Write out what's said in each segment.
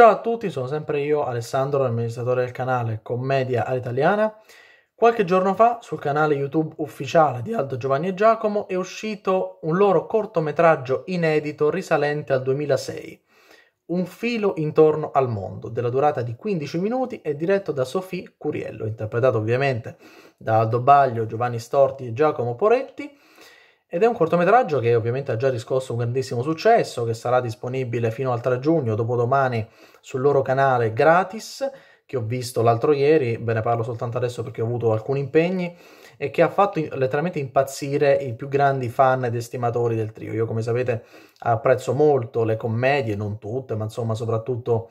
Ciao a tutti, sono sempre io Alessandro, amministratore del canale Commedia all'Italiana. Qualche giorno fa sul canale YouTube ufficiale di Aldo Giovanni e Giacomo è uscito un loro cortometraggio inedito risalente al 2006, Un filo intorno al mondo, della durata di 15 minuti e diretto da Sofì Curiello, interpretato ovviamente da Aldo Baglio, Giovanni Storti e Giacomo Poretti ed è un cortometraggio che ovviamente ha già riscosso un grandissimo successo, che sarà disponibile fino al 3 giugno, dopodomani, sul loro canale gratis che ho visto l'altro ieri, ve ne parlo soltanto adesso perché ho avuto alcuni impegni, e che ha fatto letteralmente impazzire i più grandi fan ed estimatori del trio. Io, come sapete, apprezzo molto le commedie, non tutte, ma insomma soprattutto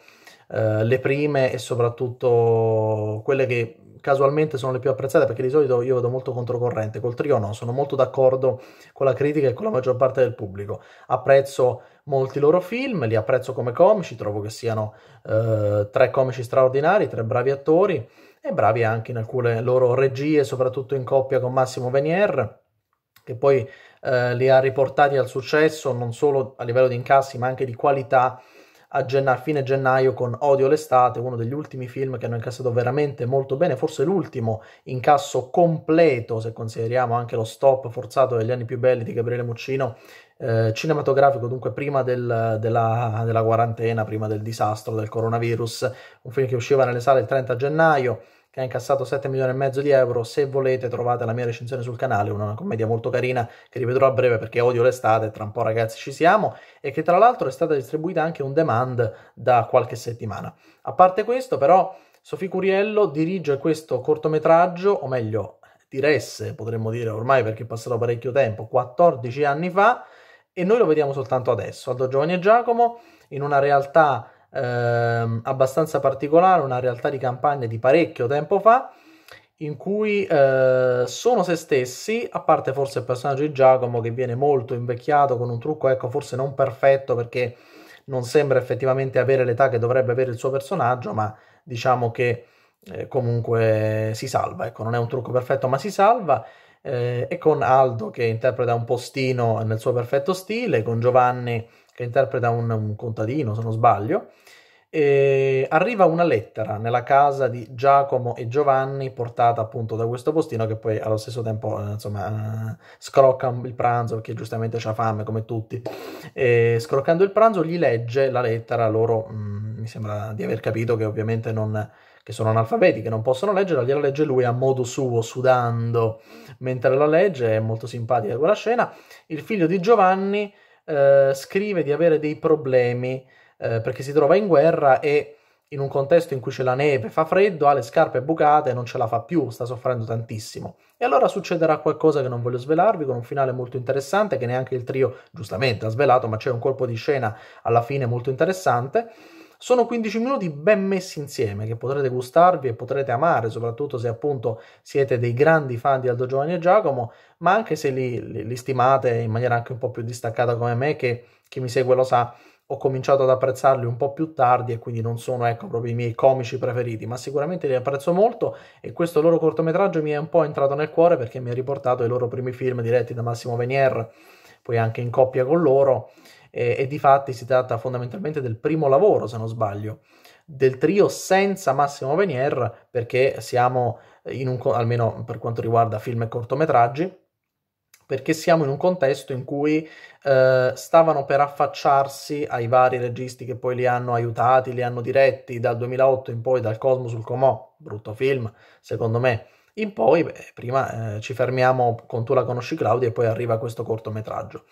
eh, le prime e soprattutto quelle che casualmente sono le più apprezzate perché di solito io vado molto controcorrente, col trio no, sono molto d'accordo con la critica e con la maggior parte del pubblico. Apprezzo molti loro film, li apprezzo come comici, trovo che siano eh, tre comici straordinari, tre bravi attori e bravi anche in alcune loro regie, soprattutto in coppia con Massimo Venier, che poi eh, li ha riportati al successo non solo a livello di incassi ma anche di qualità a, genna- fine gennaio con Odio l'estate, uno degli ultimi film che hanno incassato veramente molto bene, forse l'ultimo incasso completo, se consideriamo anche lo stop forzato degli anni più belli di Gabriele Muccino eh, cinematografico, dunque prima del, della, della, quarantena, prima del disastro del coronavirus, un film che usciva nelle sale il 30 gennaio, che ha incassato 7 milioni e mezzo di euro. Se volete trovate la mia recensione sul canale, una commedia molto carina che rivedrò a breve perché odio l'estate, tra un po' ragazzi ci siamo, e che tra l'altro è stata distribuita anche on demand da qualche settimana. A parte questo però... Sofì Curiello dirige questo cortometraggio, o meglio, diresse, potremmo dire ormai perché è passato parecchio tempo, 14 anni fa, e noi lo vediamo soltanto adesso, Aldo Giovanni e Giacomo, in una realtà ehm, abbastanza particolare, una realtà di campagna di parecchio tempo fa, in cui eh, sono se stessi, a parte forse il personaggio di Giacomo che viene molto invecchiato con un trucco, ecco, forse non perfetto perché non sembra effettivamente avere l'età che dovrebbe avere il suo personaggio, ma diciamo che eh, comunque si salva, ecco, non è un trucco perfetto, ma si salva eh, e con Aldo che interpreta un postino nel suo perfetto stile, con Giovanni che interpreta un, un contadino, se non sbaglio. E arriva una lettera nella casa di Giacomo e Giovanni portata appunto da questo postino che poi allo stesso tempo eh, insomma eh, scrocca il pranzo perché giustamente ha fame come tutti e scroccando il pranzo gli legge la lettera loro mh, mm, mi sembra di aver capito che ovviamente non che sono analfabeti, che non possono leggere, gliela legge lui a modo suo, sudando, mentre la legge è molto simpatica quella scena. Il figlio di Giovanni eh, scrive di avere dei problemi eh, perché si trova in guerra e in un contesto in cui c'è la neve, fa freddo, ha le scarpe bucate, non ce la fa più, sta soffrendo tantissimo. E allora succederà qualcosa che non voglio svelarvi, con un finale molto interessante che neanche il trio giustamente ha svelato, ma c'è un colpo di scena alla fine molto interessante. Sono 15 minuti ben messi insieme che potrete gustarvi e potrete amare, soprattutto se appunto siete dei grandi fan di Aldo Giovanni e Giacomo, ma anche se li, li, li stimate in maniera anche un po' più distaccata come me, che chi mi segue lo sa, ho cominciato ad apprezzarli un po' più tardi e quindi non sono ecco, proprio i miei comici preferiti, ma sicuramente li apprezzo molto e questo loro cortometraggio mi è un po' entrato nel cuore perché mi ha riportato ai loro primi film diretti da Massimo Venier, poi anche in coppia con loro eh, e di fatti si tratta fondamentalmente del primo lavoro, se non sbaglio, del trio senza Massimo Venier, perché siamo in un, almeno per quanto riguarda film e cortometraggi, perché siamo in un contesto in cui eh, stavano per affacciarsi ai vari registi che poi li hanno aiutati, li hanno diretti dal 2008 in poi, dal Cosmo sul Comò, brutto film, secondo me, in poi, beh, prima eh, ci fermiamo con Tu la conosci Claudia e poi arriva questo cortometraggio.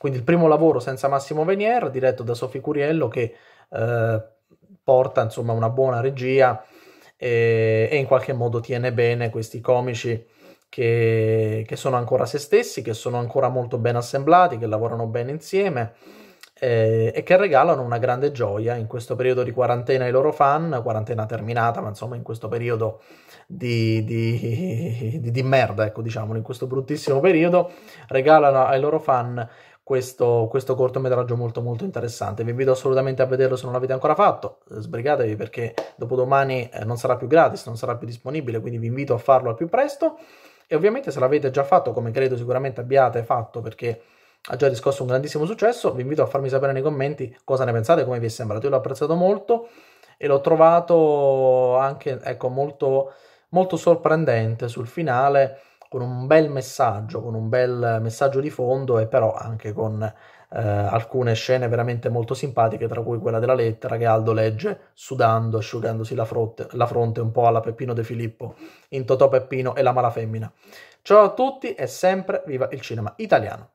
Quindi il primo lavoro senza Massimo Venier, diretto da Sofì Curiello, che eh, porta insomma una buona regia e, e, in qualche modo tiene bene questi comici che, che, sono ancora se stessi, che sono ancora molto ben assemblati, che lavorano bene insieme eh, e che regalano una grande gioia in questo periodo di quarantena ai loro fan, quarantena terminata, ma insomma in questo periodo di, di, di, di merda, ecco diciamolo, in questo bruttissimo periodo, regalano ai loro fan questo, questo cortometraggio molto molto interessante. Vi invito assolutamente a vederlo se non l'avete ancora fatto, eh, sbrigatevi perché dopodomani eh, non sarà più gratis, non sarà più disponibile, quindi vi invito a farlo al più presto e ovviamente se l'avete già fatto, come credo sicuramente abbiate fatto perché ha già riscosso un grandissimo successo, vi invito a farmi sapere nei commenti cosa ne pensate, come vi è sembrato. Io l'ho apprezzato molto e l'ho trovato anche ecco, molto, molto sorprendente sul finale con un bel messaggio, con un bel messaggio di fondo e però anche con eh, alcune scene veramente molto simpatiche, tra cui quella della lettera che Aldo legge sudando, asciugandosi la, frotte, la fronte un po' alla Peppino De Filippo in Totò Peppino e la mala femmina. Ciao a tutti e sempre viva il cinema italiano!